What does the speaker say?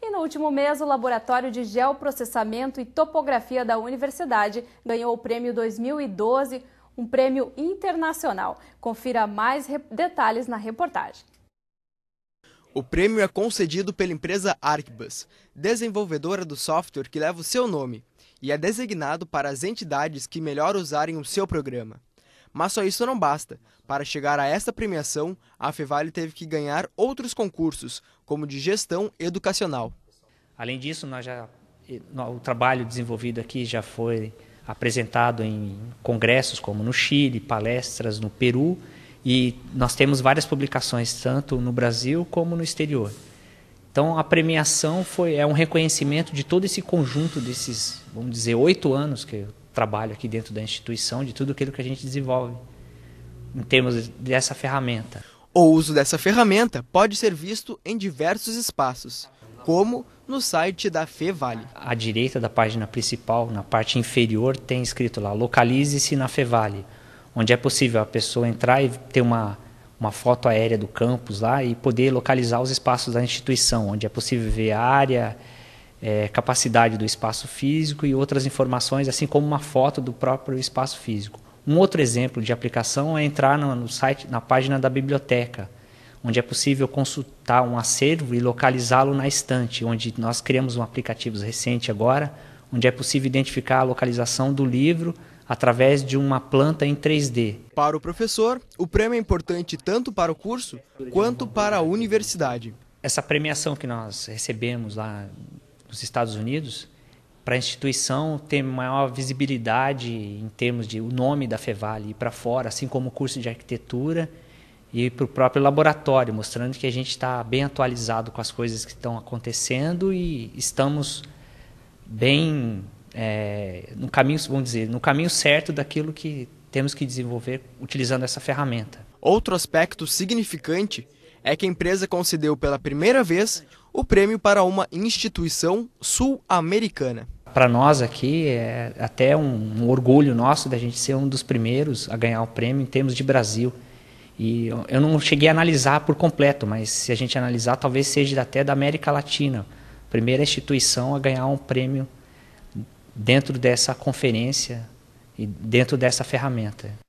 E no último mês, o Laboratório de Geoprocessamento e Topografia da Universidade ganhou o prêmio 2012, um prêmio internacional. Confira mais detalhes na reportagem. O prêmio é concedido pela empresa Arcbus, desenvolvedora do software que leva o seu nome, e é designado para as entidades que melhor usarem o seu programa. Mas só isso não basta. Para chegar a esta premiação, a Fevale teve que ganhar outros concursos, como de gestão educacional. Além disso, nós já, o trabalho desenvolvido aqui já foi apresentado em congressos como no Chile, palestras no Peru, e nós temos várias publicações tanto no Brasil como no exterior. Então a premiação foi é um reconhecimento de todo esse conjunto desses, vamos dizer, oito anos que eu trabalho aqui dentro da instituição, de tudo aquilo que a gente desenvolve em termos dessa ferramenta. O uso dessa ferramenta pode ser visto em diversos espaços, como no site da Fevale. À direita da página principal, na parte inferior, tem escrito lá: localize-se na Fevale, onde é possível a pessoa entrar e ter uma, uma foto aérea do campus lá e poder localizar os espaços da instituição, onde é possível ver a área é, capacidade do espaço físico e outras informações, assim como uma foto do próprio espaço físico. Um outro exemplo de aplicação é entrar no, no site, na página da biblioteca, onde é possível consultar um acervo e localizá-lo na estante, onde nós criamos um aplicativo recente agora, onde é possível identificar a localização do livro através de uma planta em 3D. Para o professor, o prêmio é importante tanto para o curso quanto para a universidade. Essa premiação que nós recebemos lá nos Estados Unidos, para a instituição ter maior visibilidade em termos de o nome da Fevale ir para fora, assim como o curso de arquitetura e para o próprio laboratório, mostrando que a gente está bem atualizado com as coisas que estão acontecendo e estamos bem é, no caminho, vamos dizer, no caminho certo daquilo que temos que desenvolver utilizando essa ferramenta. Outro aspecto significante é que a empresa concedeu pela primeira vez o prêmio para uma instituição sul-americana. Para nós aqui é até um, um, orgulho nosso da gente ser um dos primeiros a ganhar o prêmio em termos de Brasil. E eu não cheguei a analisar por completo, mas se a gente analisar, talvez seja até da América Latina, primeira instituição a ganhar um prêmio dentro dessa conferência e dentro dessa ferramenta.